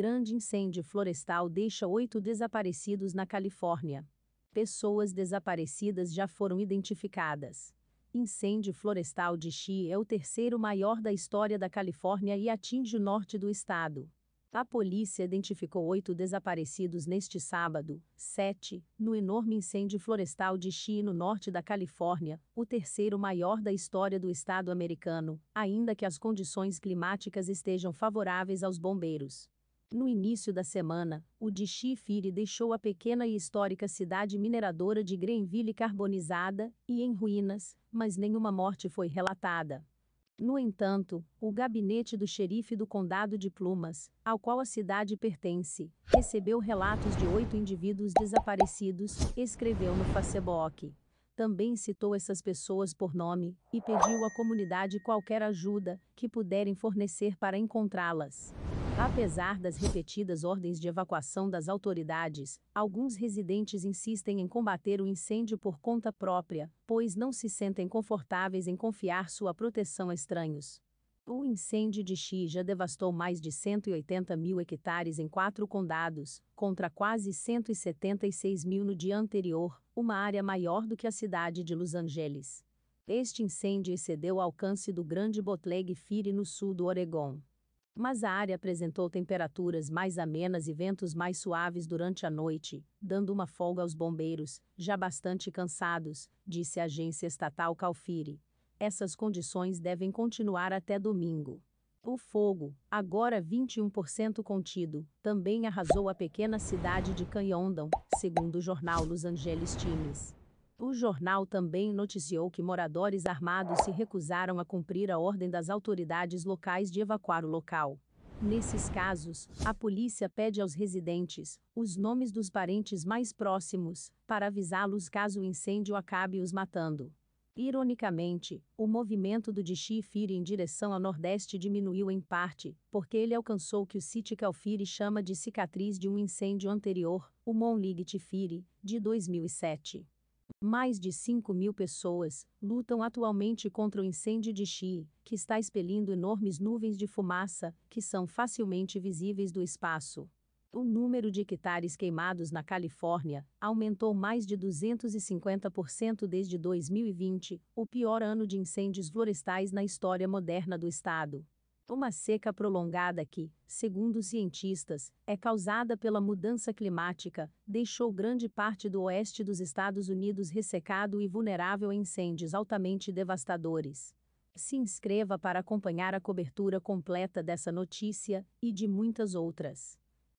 grande incêndio florestal deixa oito desaparecidos na Califórnia. Pessoas desaparecidas já foram identificadas. Incêndio florestal de Xi é o terceiro maior da história da Califórnia e atinge o norte do estado. A polícia identificou oito desaparecidos neste sábado, sete, no enorme incêndio florestal de Xi no norte da Califórnia, o terceiro maior da história do estado americano, ainda que as condições climáticas estejam favoráveis aos bombeiros. No início da semana, o de Fire deixou a pequena e histórica cidade mineradora de Grenville carbonizada e em ruínas, mas nenhuma morte foi relatada. No entanto, o gabinete do xerife do condado de Plumas, ao qual a cidade pertence, recebeu relatos de oito indivíduos desaparecidos, escreveu no Facebook. Também citou essas pessoas por nome e pediu à comunidade qualquer ajuda que puderem fornecer para encontrá-las. Apesar das repetidas ordens de evacuação das autoridades, alguns residentes insistem em combater o incêndio por conta própria, pois não se sentem confortáveis em confiar sua proteção a estranhos. O incêndio de Xi já devastou mais de 180 mil hectares em quatro condados, contra quase 176 mil no dia anterior, uma área maior do que a cidade de Los Angeles. Este incêndio excedeu o alcance do grande Botleg Fire no sul do Oregon mas a área apresentou temperaturas mais amenas e ventos mais suaves durante a noite, dando uma folga aos bombeiros, já bastante cansados, disse a agência estatal Calfire. Essas condições devem continuar até domingo. O fogo, agora 21% contido, também arrasou a pequena cidade de Canhondon, segundo o jornal Los Angeles Times. O jornal também noticiou que moradores armados se recusaram a cumprir a ordem das autoridades locais de evacuar o local. Nesses casos, a polícia pede aos residentes os nomes dos parentes mais próximos para avisá-los caso o incêndio acabe os matando. Ironicamente, o movimento do Dishi Firi em direção ao Nordeste diminuiu em parte, porque ele alcançou o que o City Kalfiri chama de cicatriz de um incêndio anterior, o Monlig Tifiri, de 2007. Mais de 5 mil pessoas lutam atualmente contra o incêndio de Xi, que está expelindo enormes nuvens de fumaça, que são facilmente visíveis do espaço. O número de hectares queimados na Califórnia aumentou mais de 250% desde 2020, o pior ano de incêndios florestais na história moderna do estado. Uma seca prolongada que, segundo cientistas, é causada pela mudança climática, deixou grande parte do oeste dos Estados Unidos ressecado e vulnerável a incêndios altamente devastadores. Se inscreva para acompanhar a cobertura completa dessa notícia e de muitas outras.